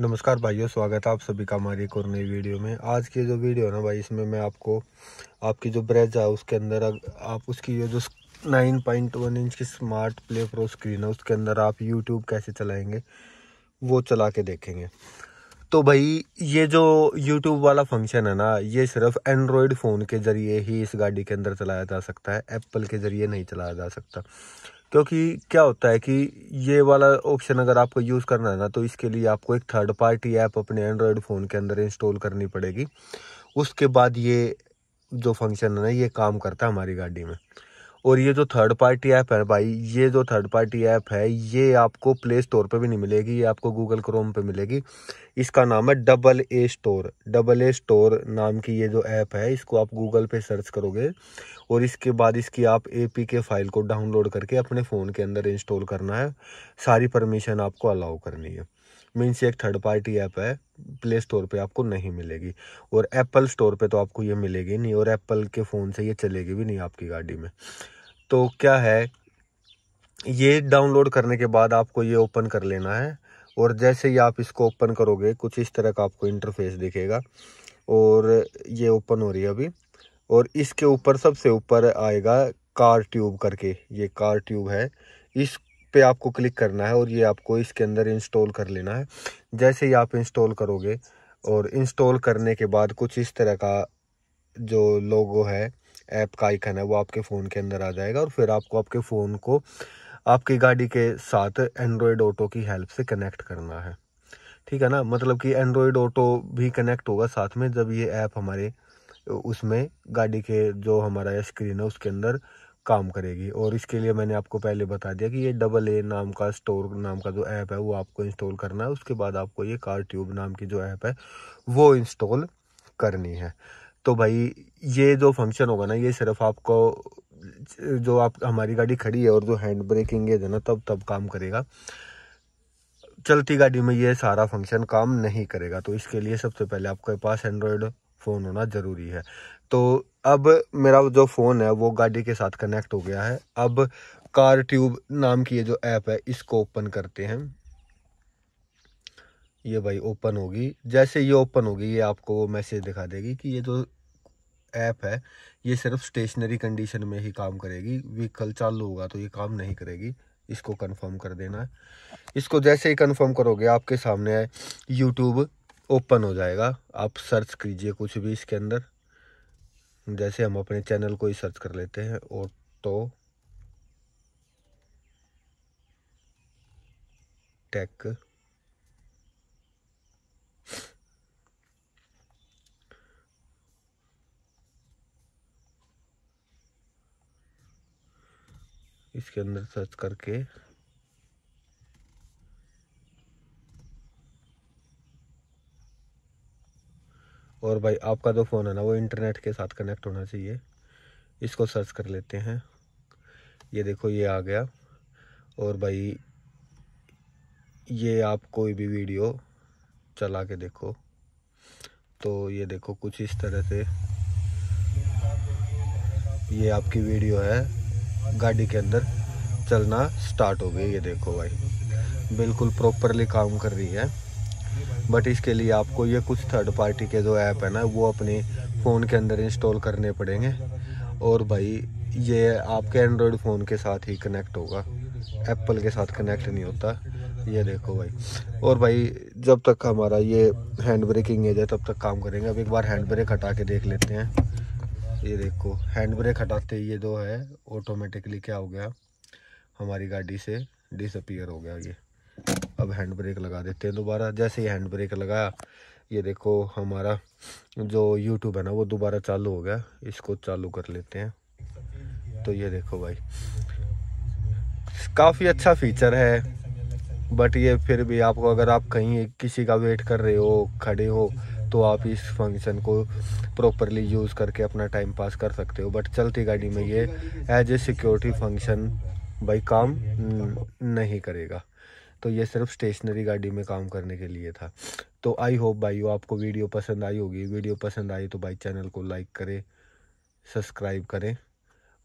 नमस्कार भाइयों स्वागत है आप सभी का हमारी एक और नई वीडियो में आज की जो वीडियो है ना भाई इसमें मैं आपको आपकी जो ब्रेज है उसके अंदर आप उसकी ये जो नाइन पॉइंट वन इंच की स्मार्ट प्ले प्रो स्क्रीन है उसके अंदर आप यूट्यूब कैसे चलाएंगे वो चला के देखेंगे तो भाई ये जो यूट्यूब वाला फंक्शन है ना ये सिर्फ एंड्रॉयड फ़ोन के ज़रिए ही इस गाड़ी के अंदर चलाया जा सकता है एप्पल के ज़रिए नहीं चलाया जा सकता क्योंकि क्या होता है कि ये वाला ऑप्शन अगर आपको यूज़ करना है ना तो इसके लिए आपको एक थर्ड पार्टी ऐप अपने एंड्रॉयड फ़ोन के अंदर इंस्टॉल करनी पड़ेगी उसके बाद ये जो फंक्शन है ना ये काम करता है हमारी गाड़ी में और ये जो थर्ड पार्टी ऐप है भाई ये जो थर्ड पार्टी ऐप है ये आपको प्ले स्टोर पे भी नहीं मिलेगी ये आपको गूगल क्रोम पे मिलेगी इसका नाम है double A store double A store नाम की ये जो ऐप है इसको आप गूगल पे सर्च करोगे और इसके बाद इसकी आप ए के फ़ाइल को डाउनलोड करके अपने फ़ोन के अंदर इंस्टॉल करना है सारी परमिशन आपको अलाउ करनी है मीन्स एक थर्ड पार्टी ऐप है प्ले स्टोर पे आपको नहीं मिलेगी और एप्पल स्टोर पे तो आपको ये मिलेगी नहीं और एप्पल के फ़ोन से ये चलेगी भी नहीं आपकी गाड़ी में तो क्या है ये डाउनलोड करने के बाद आपको ये ओपन कर लेना है और जैसे ही आप इसको ओपन करोगे कुछ इस तरह का आपको इंटरफेस दिखेगा और ये ओपन हो रही है अभी और इसके ऊपर सबसे ऊपर आएगा कार ट्यूब करके ये कार ट्यूब है इस पे आपको क्लिक करना है और ये आपको इसके अंदर इंस्टॉल कर लेना है जैसे ही आप इंस्टॉल करोगे और इंस्टॉल करने के बाद कुछ इस तरह का जो लोगो है ऐप का आइकन है वो आपके फ़ोन के अंदर आ जाएगा और फिर आपको आपके फ़ोन को आपकी गाड़ी के साथ एंड्रॉयड ऑटो की हेल्प से कनेक्ट करना है ठीक है ना मतलब कि एंड्रॉयड ऑटो भी कनेक्ट होगा साथ में जब ये ऐप हमारे उसमें गाड़ी के जो हमारा स्क्रीन है उसके अंदर काम करेगी और इसके लिए मैंने आपको पहले बता दिया कि ये डबल ए नाम का स्टोर नाम का जो ऐप है वो आपको इंस्टॉल करना है उसके बाद आपको ये कार ट्यूब नाम की जो ऐप है वो इंस्टॉल करनी है तो भाई ये जो फंक्शन होगा ना ये सिर्फ आपको जो आप हमारी गाड़ी खड़ी है और जो हैंड ब्रेकिंग है ना तब तब काम करेगा चलती गाड़ी में ये सारा फंक्शन काम नहीं करेगा तो इसके लिए सबसे पहले आपके पास एंड्रॉयड फ़ोन होना ज़रूरी है तो अब मेरा जो फ़ोन है वो गाड़ी के साथ कनेक्ट हो गया है अब कार ट्यूब नाम की ये जो ऐप है इसको ओपन करते हैं ये भाई ओपन होगी जैसे ये ओपन होगी ये आपको वो मैसेज दिखा देगी कि ये जो ऐप है ये सिर्फ स्टेशनरी कंडीशन में ही काम करेगी व्हीकल चालू होगा तो ये काम नहीं करेगी इसको कंफर्म कर देना है इसको जैसे ही कंफर्म करोगे आपके सामने यूट्यूब ओपन हो जाएगा आप सर्च कीजिए कुछ भी इसके अंदर जैसे हम अपने चैनल को ही सर्च कर लेते हैं और तो टेक इसके अंदर सर्च करके और भाई आपका जो फ़ोन है ना वो इंटरनेट के साथ कनेक्ट होना चाहिए इसको सर्च कर लेते हैं ये देखो ये आ गया और भाई ये आप कोई भी वीडियो चला के देखो तो ये देखो कुछ इस तरह से ये आपकी वीडियो है गाड़ी के अंदर चलना स्टार्ट हो गई ये देखो भाई बिल्कुल प्रॉपरली काम कर रही है बट इसके लिए आपको ये कुछ थर्ड पार्टी के जो ऐप है ना वो अपने फ़ोन के अंदर इंस्टॉल करने पड़ेंगे और भाई ये आपके एंड्रॉयड फ़ोन के साथ ही कनेक्ट होगा एप्पल के साथ कनेक्ट नहीं होता ये देखो भाई और भाई जब तक हमारा ये हैंड ब्रेकिंग इंगेज है तब तक काम करेंगे अब एक बार हैंड ब्रेक हटा के देख लेते हैं ये देखो हैंड ब्रेक हटाते ही ये जो है ऑटोमेटिकली क्या हो गया हमारी गाड़ी से डिसअपियर हो गया ये अब हैंड ब्रेक लगा देते हैं दोबारा जैसे ही हैंड ब्रेक लगाया ये देखो हमारा जो यूट्यूब है ना वो दोबारा चालू हो गया इसको चालू कर लेते हैं तो ये देखो भाई काफ़ी अच्छा फीचर है बट ये फिर भी आपको अगर आप कहीं किसी का वेट कर रहे हो खड़े हो तो आप इस फंक्शन को प्रॉपरली यूज़ करके अपना टाइम पास कर सकते हो बट चलती गाड़ी में ये एज ए सिक्योरिटी फंक्शन भाई काम नहीं करेगा तो ये सिर्फ स्टेशनरी गाड़ी में काम करने के लिए था तो आई होप भाइयों आपको वीडियो पसंद आई होगी वीडियो पसंद आई तो भाई चैनल को लाइक करें सब्सक्राइब करें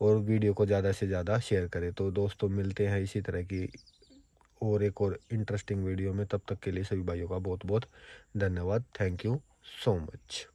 और वीडियो को ज़्यादा से ज़्यादा शेयर करें तो दोस्तों मिलते हैं इसी तरह की और एक और इंटरेस्टिंग वीडियो में तब तक के लिए सभी भाइयों का बहुत बहुत धन्यवाद थैंक यू सो मच